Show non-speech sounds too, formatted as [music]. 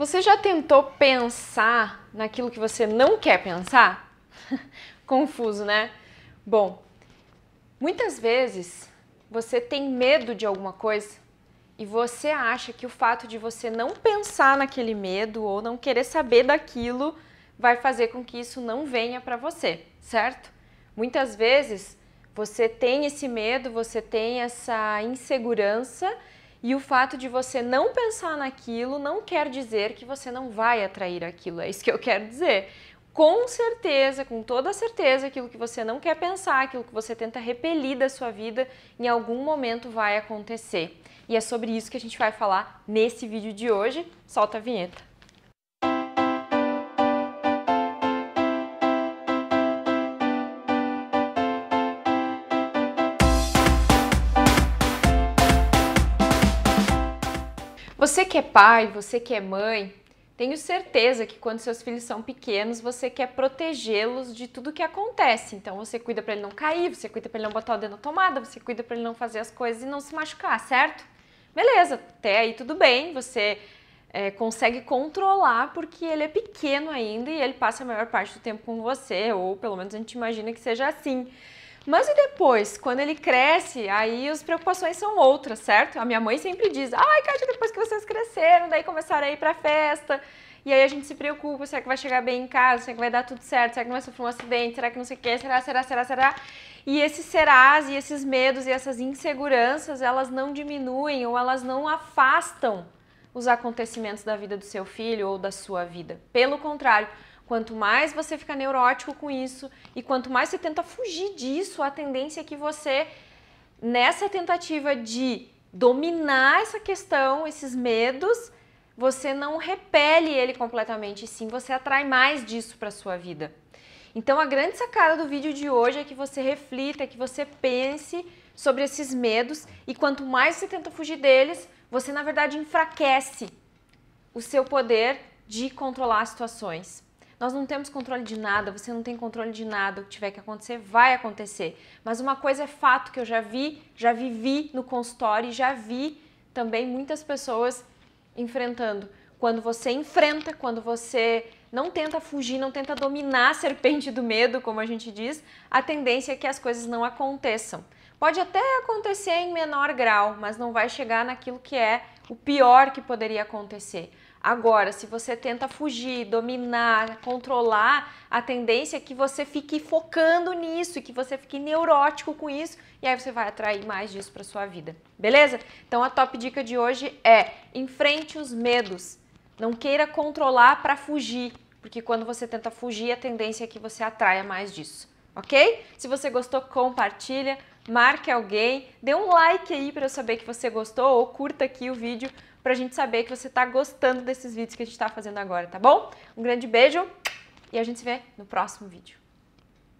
Você já tentou pensar naquilo que você não quer pensar? [laughs] Confuso, né? Bom, muitas vezes você tem medo de alguma coisa e você acha que o fato de você não pensar naquele medo ou não querer saber daquilo vai fazer com que isso não venha para você, certo? Muitas vezes você tem esse medo, você tem essa insegurança e o fato de você não pensar naquilo não quer dizer que você não vai atrair aquilo. É isso que eu quero dizer. Com certeza, com toda certeza, aquilo que você não quer pensar, aquilo que você tenta repelir da sua vida, em algum momento vai acontecer. E é sobre isso que a gente vai falar nesse vídeo de hoje. Solta a vinheta. Você que é pai, você que é mãe, tenho certeza que quando seus filhos são pequenos, você quer protegê-los de tudo que acontece. Então você cuida para ele não cair, você cuida para ele não botar o dedo na tomada, você cuida para ele não fazer as coisas e não se machucar, certo? Beleza, até aí tudo bem, você é, consegue controlar porque ele é pequeno ainda e ele passa a maior parte do tempo com você, ou pelo menos a gente imagina que seja assim. Mas e depois, quando ele cresce, aí as preocupações são outras, certo? A minha mãe sempre diz: ai, Kátia, depois que vocês cresceram, daí começaram a ir pra festa. E aí a gente se preocupa, será que vai chegar bem em casa? Será que vai dar tudo certo? Será que não vai sofrer um acidente? Será que não sei o quê? Será, será, será, será? E esses serás e esses medos e essas inseguranças, elas não diminuem ou elas não afastam os acontecimentos da vida do seu filho ou da sua vida. Pelo contrário, Quanto mais você fica neurótico com isso e quanto mais você tenta fugir disso, a tendência é que você, nessa tentativa de dominar essa questão, esses medos, você não repele ele completamente, sim você atrai mais disso para sua vida. Então a grande sacada do vídeo de hoje é que você reflita, que você pense sobre esses medos e quanto mais você tenta fugir deles, você na verdade enfraquece o seu poder de controlar as situações. Nós não temos controle de nada, você não tem controle de nada, o que tiver que acontecer vai acontecer. Mas uma coisa é fato que eu já vi, já vivi no consultório e já vi também muitas pessoas enfrentando. Quando você enfrenta, quando você não tenta fugir, não tenta dominar a [laughs] serpente do medo, como a gente diz, a tendência é que as coisas não aconteçam. Pode até acontecer em menor grau, mas não vai chegar naquilo que é o pior que poderia acontecer. Agora, se você tenta fugir, dominar, controlar, a tendência é que você fique focando nisso e que você fique neurótico com isso e aí você vai atrair mais disso para sua vida. Beleza? Então a top dica de hoje é: enfrente os medos. Não queira controlar para fugir, porque quando você tenta fugir, a tendência é que você atraia mais disso, OK? Se você gostou, compartilha, marque alguém, dê um like aí para eu saber que você gostou ou curta aqui o vídeo para a gente saber que você está gostando desses vídeos que a gente está fazendo agora, tá bom? Um grande beijo e a gente se vê no próximo vídeo.